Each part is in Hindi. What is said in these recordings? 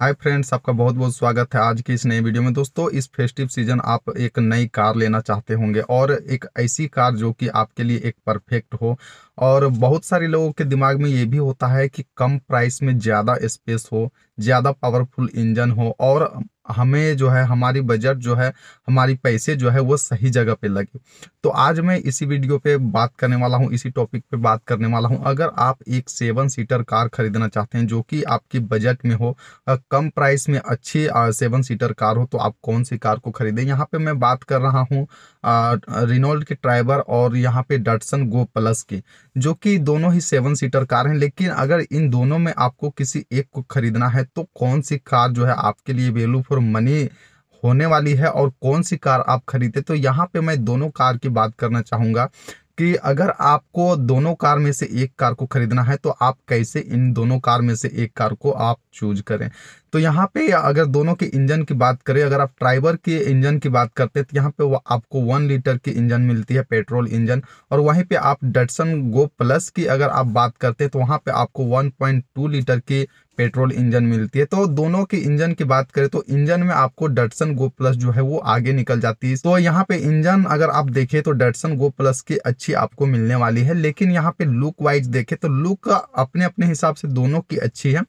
हाय फ्रेंड्स आपका बहुत बहुत स्वागत है आज की इस नई वीडियो में दोस्तों इस फेस्टिव सीजन आप एक नई कार लेना चाहते होंगे और एक ऐसी कार जो कि आपके लिए एक परफेक्ट हो और बहुत सारे लोगों के दिमाग में ये भी होता है कि कम प्राइस में ज़्यादा स्पेस हो ज़्यादा पावरफुल इंजन हो और हमें जो है हमारी बजट जो है हमारी पैसे जो है वो सही जगह पे लगे तो आज मैं इसी वीडियो पे बात करने वाला हूँ इसी टॉपिक पे बात करने वाला हूँ अगर आप एक सेवन सीटर कार खरीदना चाहते हैं जो कि आपकी बजट में हो कम प्राइस में अच्छी सेवन सीटर कार हो तो आप कौन सी कार को खरीदें यहाँ पे मैं बात कर रहा हूँ रिनोल्ड के ट्राइवर और यहाँ पे डटसन गो प्लस की जो कि दोनों ही सेवन सीटर कार हैं लेकिन अगर इन दोनों में आपको किसी एक को खरीदना है तो कौन सी कार जो है आपके लिए वैल्यू फॉर मनी होने वाली है और कौन सी कार आप खरीदे तो यहाँ पे मैं दोनों कार की बात करना चाहूँगा कि अगर आपको दोनों कार में से एक कार को खरीदना है तो आप कैसे इन दोनों कार में से एक कार को आप चूज करें तो यहाँ पे अगर दोनों के इंजन की बात करें अगर आप ड्राइवर के इंजन की बात करते हैं तो यहाँ पे वो आपको वन लीटर की इंजन मिलती है पेट्रोल इंजन और वहीं पे आप डटसन गो प्लस की अगर आप बात करते हैं तो वहाँ पे आपको 1.2 लीटर की पेट्रोल इंजन मिलती है तो दोनों के इंजन की बात करें तो इंजन में आपको डटसन गो प्लस जो है वो आगे निकल जाती है तो यहाँ पे इंजन अगर आप देखें तो डटसन गो प्लस की अच्छी आपको मिलने वाली है लेकिन यहाँ पे लुक वाइज देखें तो लुक अपने अपने हिसाब से दोनों की अच्छी है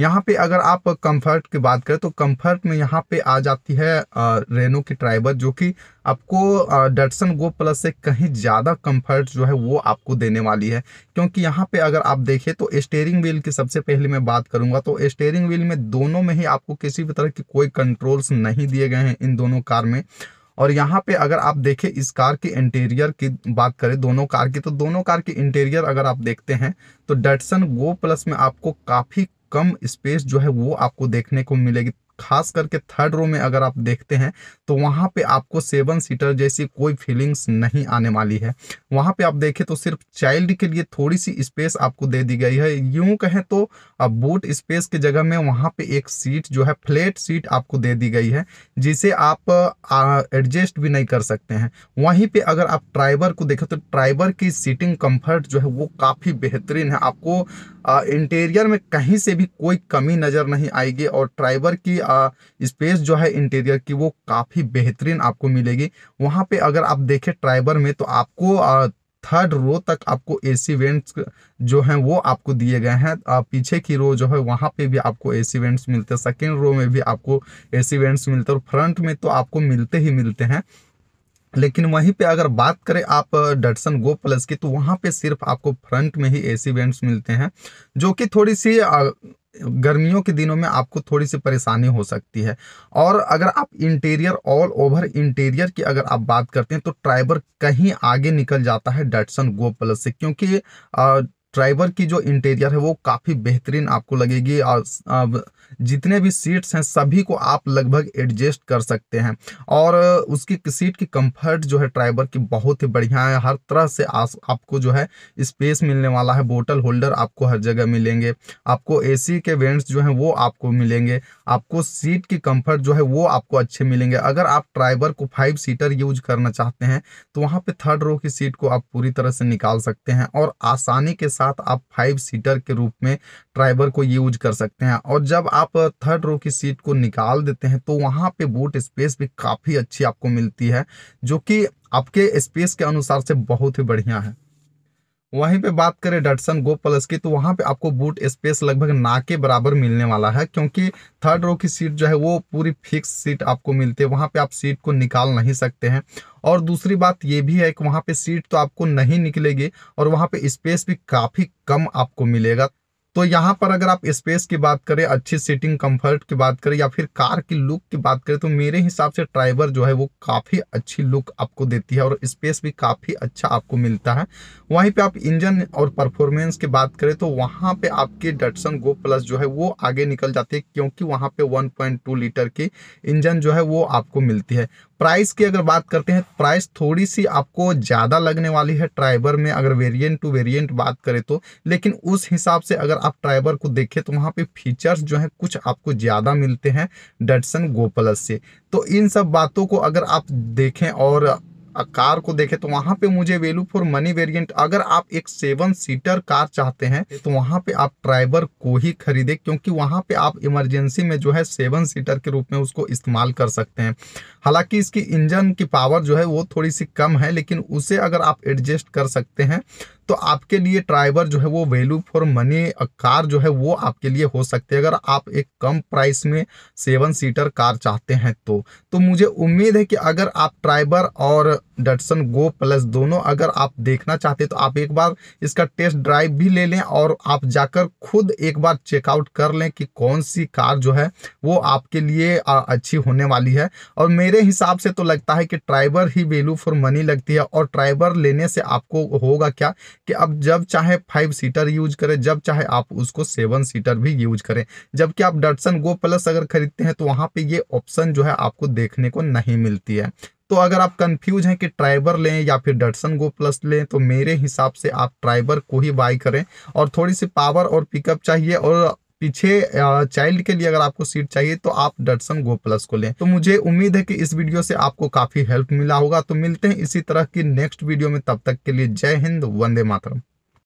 यहाँ पे अगर आप कंफर्ट की बात करें तो कंफर्ट में यहाँ पे आ जाती है रेनो की ट्राइबर जो कि आपको डटसन गो प्लस से कहीं ज़्यादा कंफर्ट जो है वो आपको देने वाली है क्योंकि यहाँ पे अगर आप देखें तो स्टेयरिंग व्हील की सबसे पहले मैं बात करूँगा तो स्टेयरिंग व्हील में दोनों में ही आपको किसी भी तरह के कोई कंट्रोल्स नहीं दिए गए हैं इन दोनों कार में और यहाँ पे अगर आप देखें इस कार के इंटीरियर की बात करें दोनों कार की तो दोनों कार के इंटीरियर अगर आप देखते हैं तो डटसन गो प्लस में आपको काफ़ी कम स्पेस जो है वो आपको देखने को मिलेगी खास करके थर्ड रो में अगर आप देखते हैं तो वहाँ पे आपको सेवन सीटर जैसी कोई फीलिंग्स नहीं आने वाली है वहाँ पे आप देखें तो सिर्फ चाइल्ड के लिए थोड़ी सी स्पेस आपको दे दी गई है यूं कहें तो अब बूट स्पेस की जगह में वहाँ पे एक सीट जो है फ्लेट सीट आपको दे दी गई है जिसे आप एडजस्ट भी नहीं कर सकते हैं वहीं पर अगर आप ड्राइवर को देखें तो ड्राइवर की सीटिंग कम्फर्ट जो है वो काफ़ी बेहतरीन है आपको इंटीरियर में कहीं से भी कोई कमी नज़र नहीं आएगी और ट्राइबर की स्पेस जो है इंटीरियर की वो काफ़ी बेहतरीन आपको मिलेगी वहाँ पे अगर आप देखें ट्राइबर में तो आपको आ, थर्ड रो तक आपको एसी वेंट्स जो हैं वो आपको दिए गए हैं पीछे की रो जो है वहाँ पे भी आपको एसी वेंट्स मिलते हैं सेकेंड रो में भी आपको एसी वेंट्स मिलते हैं और फ्रंट में तो आपको मिलते ही मिलते हैं लेकिन वहीं पे अगर बात करें आप डटसन गो प्लस की तो वहाँ पे सिर्फ आपको फ्रंट में ही एसी वेंट्स मिलते हैं जो कि थोड़ी सी गर्मियों के दिनों में आपको थोड़ी सी परेशानी हो सकती है और अगर आप इंटीरियर ऑल ओवर इंटीरियर की अगर आप बात करते हैं तो ट्राइबर कहीं आगे निकल जाता है डटसन गो प्लस से क्योंकि ड्राइवर की जो इंटीरियर है वो काफ़ी बेहतरीन आपको लगेगी और जितने भी सीट्स हैं सभी को आप लगभग एडजस्ट कर सकते हैं और उसकी सीट की कंफर्ट जो है ड्राइवर की बहुत ही बढ़िया है हर तरह से आपको जो है स्पेस मिलने वाला है बोटल होल्डर आपको हर जगह मिलेंगे आपको एसी के वेंट्स जो हैं वो आपको मिलेंगे आपको सीट की कम्फर्ट जो है वो आपको अच्छे मिलेंगे अगर आप ड्राइवर को फाइव सीटर यूज करना चाहते हैं तो वहाँ पर थर्ड रो की सीट को आप पूरी तरह से निकाल सकते हैं और आसानी के साथ साथ आप फाइव सीटर के रूप में ड्राइवर को यूज कर सकते हैं और जब आप थर्ड रो की सीट को निकाल देते हैं तो वहां पे बूट स्पेस भी काफ़ी अच्छी आपको मिलती है जो कि आपके स्पेस के अनुसार से बहुत ही बढ़िया है वहीं पे बात करें डटसन गो प्लस की तो वहां पे आपको बूट स्पेस लगभग ना के बराबर मिलने वाला है क्योंकि थर्ड रो की सीट जो है वो पूरी फिक्स सीट आपको मिलती है वहां पे आप सीट को निकाल नहीं सकते हैं और दूसरी बात ये भी है कि वहाँ पे सीट तो आपको नहीं निकलेगी और वहाँ पे स्पेस भी काफ़ी कम आपको मिलेगा तो यहाँ पर अगर आप स्पेस की बात करें अच्छी सीटिंग कंफर्ट की बात करें या फिर कार की लुक की बात करें तो मेरे हिसाब से ड्राइवर जो है वो काफ़ी अच्छी लुक आपको देती है और स्पेस भी काफ़ी अच्छा आपको मिलता है वहीं पे आप इंजन और परफॉर्मेंस की बात करें तो वहाँ पे आपके डटसन गो प्लस जो है वो आगे निकल जाती है क्योंकि वहाँ पे वन लीटर की इंजन जो है वो आपको मिलती है प्राइस की अगर बात करते हैं प्राइस थोड़ी सी आपको ज़्यादा लगने वाली है ट्राइबर में अगर वेरिएंट टू वेरिएंट बात करें तो लेकिन उस हिसाब से अगर आप ट्राइबर को देखें तो वहाँ पे फीचर्स जो हैं कुछ आपको ज़्यादा मिलते हैं डटसन गो प्लस से तो इन सब बातों को अगर आप देखें और कार को देखें तो वहां पे मुझे वेल्यू फॉर मनी वेरिएंट अगर आप एक सेवन सीटर कार चाहते हैं तो वहां पे आप ड्राइवर को ही खरीदे क्योंकि वहां पे आप इमरजेंसी में जो है सेवन सीटर के रूप में उसको इस्तेमाल कर सकते हैं हालांकि इसकी इंजन की पावर जो है वो थोड़ी सी कम है लेकिन उसे अगर आप एडजस्ट कर सकते हैं तो आपके लिए ट्राइवर जो है वो वैल्यू फॉर मनी कार जो है वो आपके लिए हो सकती है अगर आप एक कम प्राइस में सेवन सीटर कार चाहते हैं तो तो मुझे उम्मीद है कि अगर आप ट्राइवर और डटसन गो प्लस दोनों अगर आप देखना चाहते तो आप एक बार इसका टेस्ट ड्राइव भी ले लें और आप जाकर खुद एक बार चेकआउट कर लें कि कौन सी कार जो है वो आपके लिए अच्छी होने वाली है और मेरे हिसाब से तो लगता है कि ट्राइबर ही वैल्यू फॉर मनी लगती है और ट्राइबर लेने से आपको होगा क्या कि अब जब चाहे फाइव सीटर यूज करें जब चाहे आप उसको सेवन सीटर भी यूज करें जबकि आप डटसन गो प्लस अगर खरीदते हैं तो वहाँ पर ये ऑप्शन जो है आपको देखने को नहीं मिलती है तो अगर आप कंफ्यूज हैं कि ट्राइबर लें या फिर डटसन गो प्लस लें तो मेरे हिसाब से आप ट्राइबर को ही बाई करें और थोड़ी सी पावर और पिकअप चाहिए और पीछे चाइल्ड के लिए अगर आपको सीट चाहिए तो आप डटसन गो प्लस को लें तो मुझे उम्मीद है कि इस वीडियो से आपको काफी हेल्प मिला होगा तो मिलते हैं इसी तरह की नेक्स्ट वीडियो में तब तक के लिए जय हिंद वंदे मातरम